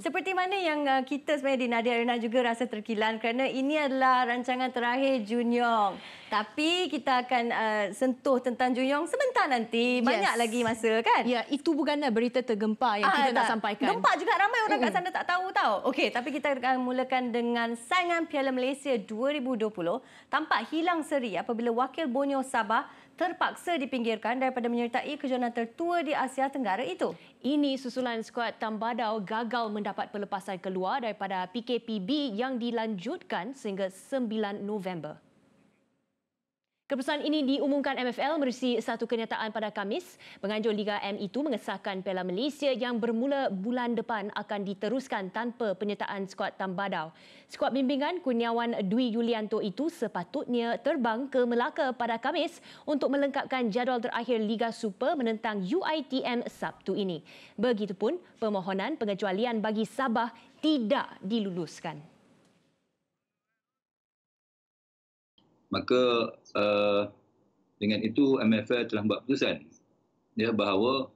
Seperti mana yang uh, kita sebenarnya di Nadia Arena juga rasa terkilan kerana ini adalah rancangan terakhir Jun Yong. Tapi kita akan uh, sentuh tentang Jun Yong sebentar nanti. Banyak yes. lagi masa kan? Ya, itu bukanlah berita tergempar yang ah, kita tak. nak sampaikan. Gempar juga ramai orang mm. kat sana tak tahu tahu Okey, tapi kita akan mulakan dengan saingan Piala Malaysia 2020 tampak hilang seri apabila wakil Borneo Sabah terpaksa dipinggirkan daripada menyertai kejohanan tertua di Asia Tenggara itu. Ini susulan skuad Tambadau gagal mendapat pelepasan keluar daripada PKPB yang dilanjutkan sehingga 9 November. Keputusan ini diumumkan MFL merusi satu kenyataan pada Kamis. Penganjur Liga M itu mengesahkan Piala Malaysia yang bermula bulan depan akan diteruskan tanpa penyertaan skuad tambadau. Skuad bimbingan Kurniawan Dwi Yulianto itu sepatutnya terbang ke Melaka pada Kamis untuk melengkapkan jadual terakhir Liga Super menentang UITM Sabtu ini. Begitupun, permohonan pengecualian bagi Sabah tidak diluluskan. maka uh, dengan itu MFA telah buat keputusan ya bahawa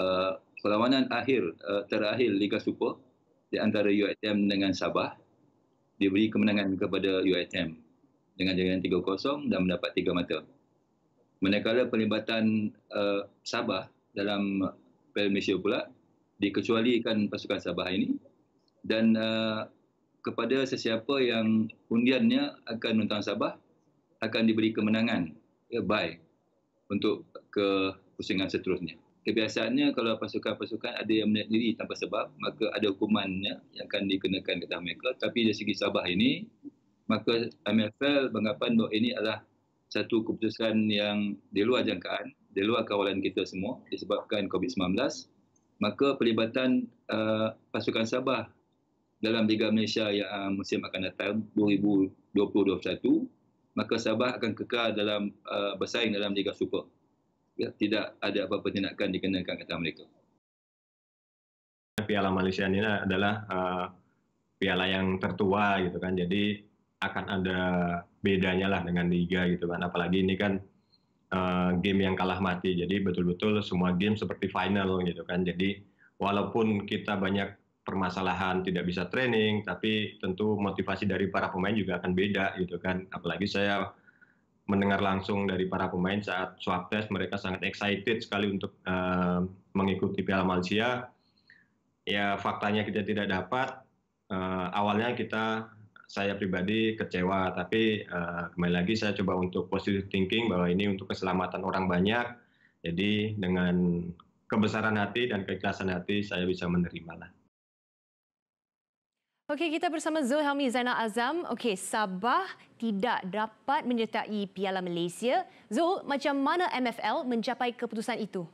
uh, perlawanan akhir uh, terakhir Liga Super di antara UiTM dengan Sabah diberi kemenangan kepada UiTM dengan jaringan 3-0 dan mendapat tiga mata. Manakala pelibatan uh, Sabah dalam Piala Malaysia pula dikecualikan pasukan Sabah ini dan uh, kepada sesiapa yang undiannya akan menentang Sabah akan diberi kemenangan ya, by untuk ke pusingan seterusnya. Kebiasaannya kalau pasukan-pasukan ada yang menaik diri tanpa sebab, maka ada hukumannya yang akan dikenakan kepada mereka. Tapi dari segi Sabah ini, maka MFL beranggapan bahawa ini adalah satu keputusan yang di luar jangkaan, di luar kawalan kita semua disebabkan COVID-19. Maka pelibatan uh, pasukan Sabah dalam Liga Malaysia yang uh, musim akan datang 2021 maka Sabah akan kekal dalam uh, bersaing dalam Liga Super. Ya, tidak ada apa-apa tindakan dikenakan kata mereka. Piala Malaysia ini adalah uh, piala yang tertua gitu kan. Jadi akan ada bedanya lah dengan liga gitu kan. Apalagi ini kan uh, game yang kalah mati. Jadi betul-betul semua game seperti final gitu kan. Jadi walaupun kita banyak permasalahan tidak bisa training, tapi tentu motivasi dari para pemain juga akan beda gitu kan. Apalagi saya mendengar langsung dari para pemain saat swab test mereka sangat excited sekali untuk uh, mengikuti Piala Malaysia. Ya faktanya kita tidak dapat. Uh, awalnya kita saya pribadi kecewa, tapi uh, kembali lagi saya coba untuk positive thinking bahwa ini untuk keselamatan orang banyak. Jadi dengan kebesaran hati dan keikhlasan hati saya bisa menerima lah. Okey, kita bersama Zulhelmi Zainal Azam. Okey, Sabah tidak dapat menyertai Piala Malaysia. Zul, macam mana MFL mencapai keputusan itu?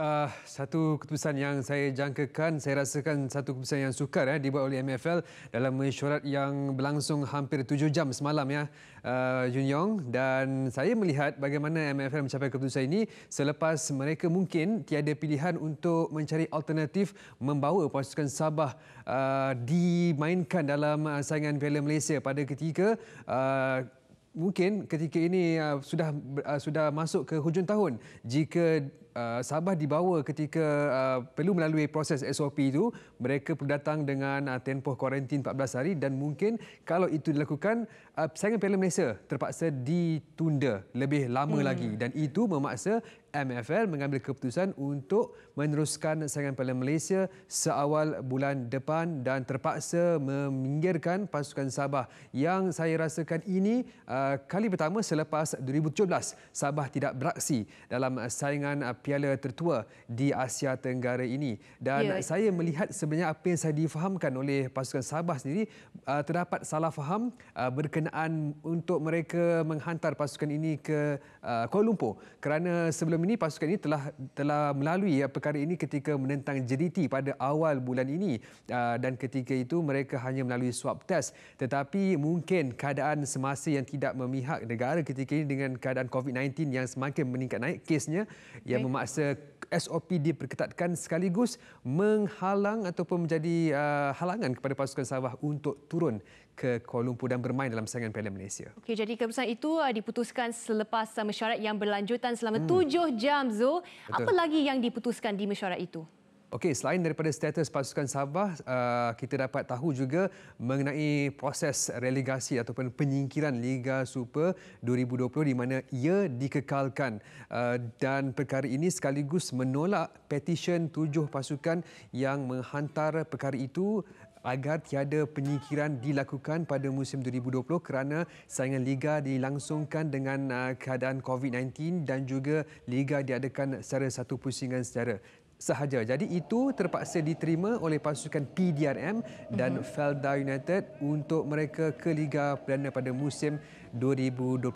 Uh, satu keputusan yang saya jangkakan, saya rasakan satu keputusan yang sukar ya dibuat oleh MFL dalam mesyuarat yang berlangsung hampir tujuh jam semalam ya, uh, Jun Yong. Dan saya melihat bagaimana MFL mencapai keputusan ini selepas mereka mungkin tiada pilihan untuk mencari alternatif membawa pasukan Sabah uh, dimainkan dalam uh, saingan Piala Malaysia pada ketika uh, mungkin ketika ini uh, sudah uh, sudah masuk ke hujung tahun jika uh, Sabah dibawa ketika uh, perlu melalui proses SOP itu, mereka perlu datang dengan uh, tempoh kuarantin 14 hari dan mungkin kalau itu dilakukan, uh, persaingan Piala Malaysia terpaksa ditunda lebih lama hmm. lagi dan itu memaksa MFL mengambil keputusan untuk meneruskan saingan Piala Malaysia seawal bulan depan dan terpaksa meminggirkan pasukan Sabah yang saya rasakan ini uh, kali pertama selepas 2017 Sabah tidak beraksi dalam saingan Piala tertua di Asia Tenggara ini dan ya. saya melihat sebenarnya apa yang saya difahamkan oleh pasukan Sabah sendiri uh, terdapat salah faham uh, berkenaan untuk mereka menghantar pasukan ini ke Kuala Lumpur kerana sebelum sebelum ini pasukan ini telah telah melalui ya, perkara ini ketika menentang JDT pada awal bulan ini ah, dan ketika itu mereka hanya melalui swab test tetapi mungkin keadaan semasa yang tidak memihak negara ketika ini dengan keadaan COVID-19 yang semakin meningkat naik kesnya yang memaksa SOP diperketatkan sekaligus menghalang ataupun menjadi uh, halangan kepada pasukan Sabah untuk turun ke Kuala Lumpur dan bermain dalam saingan Piala Malaysia. Okey, jadi keputusan itu uh, diputuskan selepas mesyuarat yang berlanjutan selama hmm. tujuh jam, Zo. Betul. Apa lagi yang diputuskan di mesyuarat itu? Okey, selain daripada status pasukan Sabah, uh, kita dapat tahu juga mengenai proses relegasi ataupun penyingkiran Liga Super 2020 di mana ia dikekalkan uh, dan perkara ini sekaligus menolak petisyen tujuh pasukan yang menghantar perkara itu agar tiada penyingkiran dilakukan pada musim 2020 kerana saingan liga dilangsungkan dengan uh, keadaan COVID-19 dan juga liga diadakan secara satu pusingan secara sahaja. Jadi itu terpaksa diterima oleh pasukan PDRM dan mm-hmm. Felda United untuk mereka ke Liga Perdana pada musim 2021.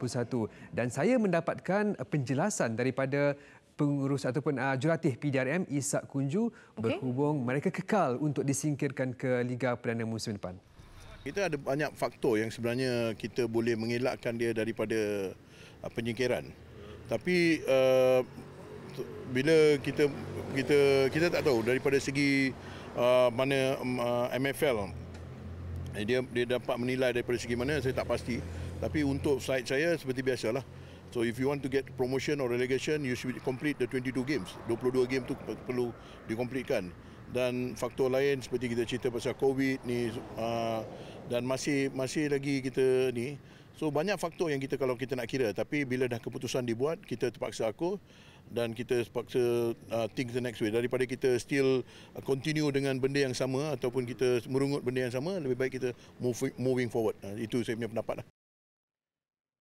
Dan saya mendapatkan penjelasan daripada pengurus ataupun uh, jurulatih PDRM Isak Kunju okay. berhubung mereka kekal untuk disingkirkan ke Liga Perdana musim depan. Kita ada banyak faktor yang sebenarnya kita boleh mengelakkan dia daripada ah, penyingkiran. Tapi uh, bila kita kita kita tak tahu daripada segi uh, mana um, uh, MFL eh, dia dia dapat menilai daripada segi mana saya tak pasti tapi untuk side saya seperti biasalah so if you want to get promotion or relegation you should complete the 22 games 22 game tu perlu dikomplitkan dan faktor lain seperti kita cerita pasal covid ni uh, dan masih masih lagi kita ni So banyak faktor yang kita kalau kita nak kira tapi bila dah keputusan dibuat kita terpaksa aku dan kita terpaksa uh, think the next way daripada kita still uh, continue dengan benda yang sama ataupun kita merungut benda yang sama lebih baik kita moving, moving forward. Uh, itu saya punya pendapat. Lah.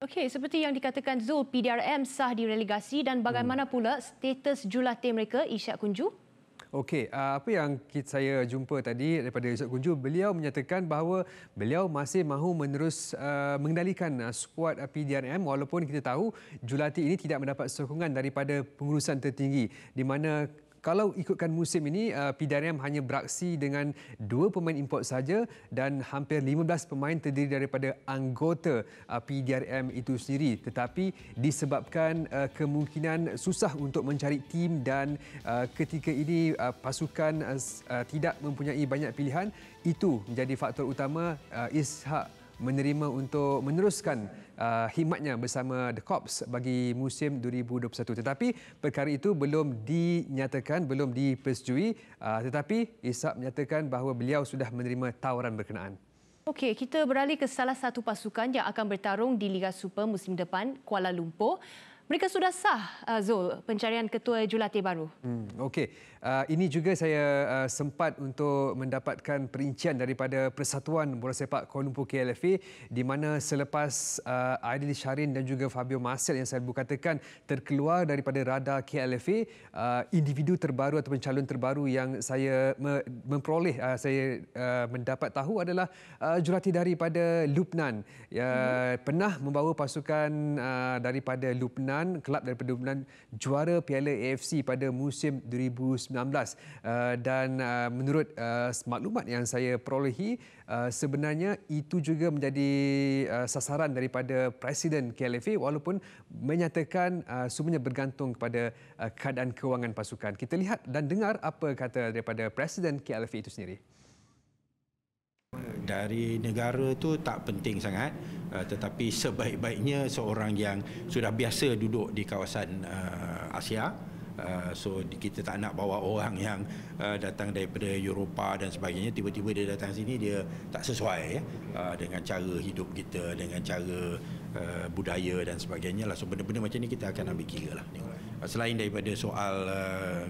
Okey, seperti yang dikatakan Zul, PDRM sah direlegasi dan bagaimana hmm. pula status jurulatih mereka, Isyak Kunju? Okey, ah, apa yang kita saya jumpa tadi daripada Yusof Kunju, beliau menyatakan bahawa beliau masih mahu menerus ah, mengendalikan ah, skuad PDRM walaupun kita tahu Julati ini tidak mendapat sokongan daripada pengurusan tertinggi di mana kalau ikutkan musim ini uh, PDRM hanya beraksi dengan dua pemain import saja dan hampir 15 pemain terdiri daripada anggota uh, PDRM itu sendiri tetapi disebabkan uh, kemungkinan susah untuk mencari tim dan ketika ini pasukan tidak mempunyai banyak pilihan itu menjadi faktor utama uh, Ishak menerima untuk meneruskan uh, himatnya bersama The Cops bagi musim 2021. Tetapi perkara itu belum dinyatakan, belum dipersetujui. Uh, tetapi Isak menyatakan bahawa beliau sudah menerima tawaran berkenaan. Okey, kita beralih ke salah satu pasukan yang akan bertarung di Liga Super musim depan, Kuala Lumpur. Mereka sudah sah, uh, Zul, pencarian ketua jurulatih baru. Hmm, Okey. Ah, ini juga saya uh, sempat untuk mendapatkan perincian daripada Persatuan Bola Sepak Kuala Lumpur KLFA di mana selepas uh, Aidil Syarin dan juga Fabio Marcel yang saya buka terkeluar daripada radar KLFA, uh, individu terbaru atau calon terbaru yang saya me- memperoleh, uh, saya uh, mendapat tahu adalah uh, jurati daripada Lubnan. Uh, hmm. Pernah membawa pasukan uh, daripada Lubnan, kelab daripada Lubnan juara Piala AFC pada musim 2019 Eh, dan eh, menurut eh, maklumat yang saya perolehi sebenarnya itu juga menjadi sasaran daripada Presiden KLFA walaupun menyatakan semuanya bergantung kepada keadaan kewangan pasukan. Kita lihat dan dengar apa kata daripada Presiden KLFA itu sendiri. Dari negara itu tak penting sangat tetapi sebaik-baiknya seorang yang sudah biasa duduk di kawasan Asia Ah, so kita tak nak bawa orang yang uh, datang daripada Eropah dan sebagainya tiba-tiba dia datang sini dia tak sesuai ya uh, dengan cara hidup kita dengan cara uh, budaya dan sebagainya lah so benda-benda macam ni kita akan ambil kira lah selain daripada soal uh,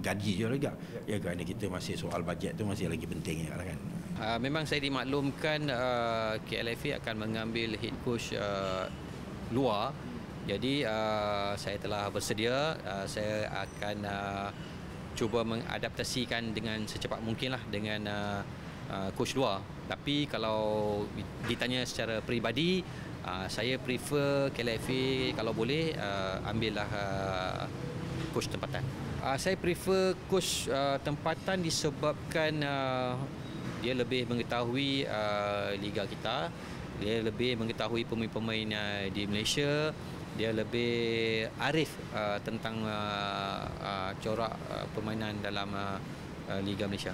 gaji juga ya kerana kita masih soal bajet tu masih lagi penting ya kan memang saya dimaklumkan uh, KLFA akan mengambil head coach uh, luar jadi uh, saya telah bersedia, uh, saya akan uh, cuba mengadaptasikan dengan secepat mungkinlah dengan uh, uh, coach 2. Tapi kalau ditanya secara peribadi, uh, saya prefer KLF kalau boleh uh, ambillah uh, coach tempatan. Uh, saya prefer coach uh, tempatan disebabkan uh, dia lebih mengetahui uh, liga kita, dia lebih mengetahui pemain-pemain di Malaysia dia lebih arif uh, tentang uh, uh, corak uh, permainan dalam uh, uh Liga Malaysia.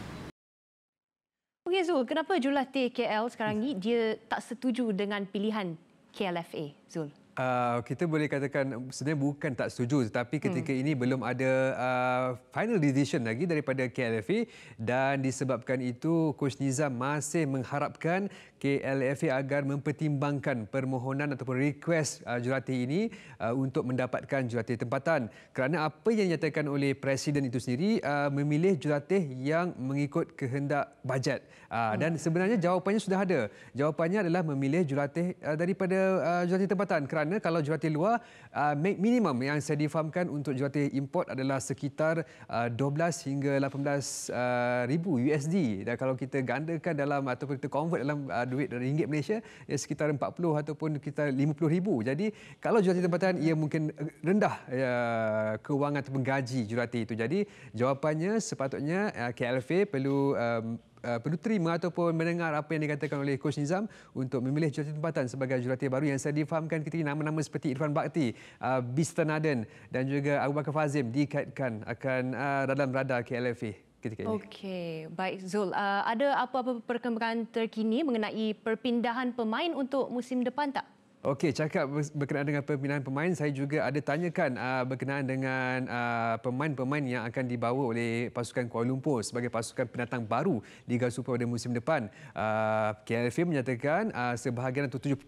Okey Zul, kenapa jurulatih KL sekarang ini dia tak setuju dengan pilihan KLFA, Zul? uh, kita boleh katakan sebenarnya bukan tak setuju tetapi hmm. ketika hmm. ini belum ada uh, final decision lagi daripada KLFA dan disebabkan itu coach Nizam masih mengharapkan KLFA agar mempertimbangkan permohonan ataupun request uh, ah, jurati ini uh, untuk mendapatkan jurati tempatan kerana apa yang dinyatakan oleh presiden itu sendiri uh, memilih jurati yang mengikut kehendak bajet uh, hmm. dan sebenarnya jawapannya sudah ada jawapannya adalah memilih jurati uh, daripada uh, jurati tempatan kerana kerana kalau jurati luar uh, minimum yang saya difahamkan untuk jurati import adalah sekitar uh, 12 hingga 18 uh, ribu USD dan kalau kita gandakan dalam ataupun kita convert dalam uh, duit dari ringgit Malaysia ia sekitar 40 ataupun kita 50 ribu jadi kalau jurati tempatan ia mungkin rendah uh, kewangan ataupun gaji jurati itu jadi jawapannya sepatutnya uh, KLFA perlu um, Uh, perlu terima ataupun mendengar apa yang dikatakan oleh Coach Nizam untuk memilih jurulatih tempatan sebagai jurulatih baru yang saya difahamkan ketika nama-nama seperti Irfan Bakti, uh, Bista Naden dan juga Abu Bakar Fazim dikaitkan akan uh, dalam radar KLFA ketika ini. Okey, baik Zul. Uh, ada apa-apa perkembangan terkini mengenai perpindahan pemain untuk musim depan tak? Okey, cakap berkenaan dengan pemilihan pemain, saya juga ada tanyakan uh, berkenaan dengan ah, pemain-pemain uh, yang akan dibawa oleh pasukan Kuala Lumpur sebagai pasukan pendatang baru di Super pada musim depan. Uh, ah, KLV menyatakan uh, sebahagian atau 70%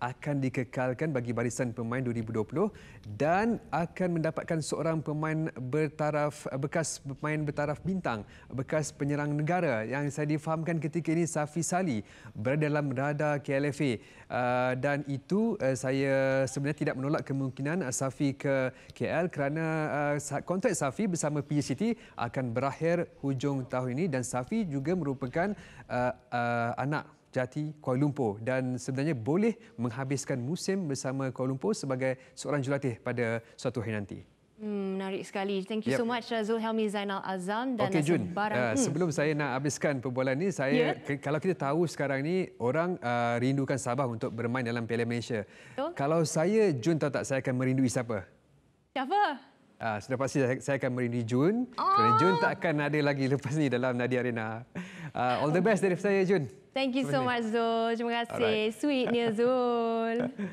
akan dikekalkan bagi barisan pemain 2020 dan akan mendapatkan seorang pemain bertaraf bekas pemain bertaraf bintang, bekas penyerang negara yang saya difahamkan ketika ini Safi Sali berada dalam radar KLF. Uh, Ah, dan itu uh, saya sebenarnya tidak menolak kemungkinan uh, Safi ke KL kerana uh, kontrak Safi bersama PJ akan berakhir hujung tahun ini dan Safi juga merupakan uh, uh, anak jati Kuala Lumpur dan sebenarnya boleh menghabiskan musim bersama Kuala Lumpur sebagai seorang jurulatih pada suatu hari nanti. Hmm, menarik sekali. Thank you yep. so much uh, Helmi, Zainal Azam dan okay, Jun. Barang. Uh, hmm. sebelum saya nak habiskan perbualan ini, saya yeah. ke, kalau kita tahu sekarang ni orang uh, rindukan Sabah untuk bermain dalam Piala Malaysia. So? Kalau saya Jun tahu tak saya akan merindui siapa? Siapa? Uh, sudah pasti saya, akan merindui Jun. Oh. Kerana Jun tak akan ada lagi lepas ni dalam Nadia Arena. Uh, all the best dari saya Jun. Thank you so much Zul. Terima kasih. Alright. Sweet Nia Zul.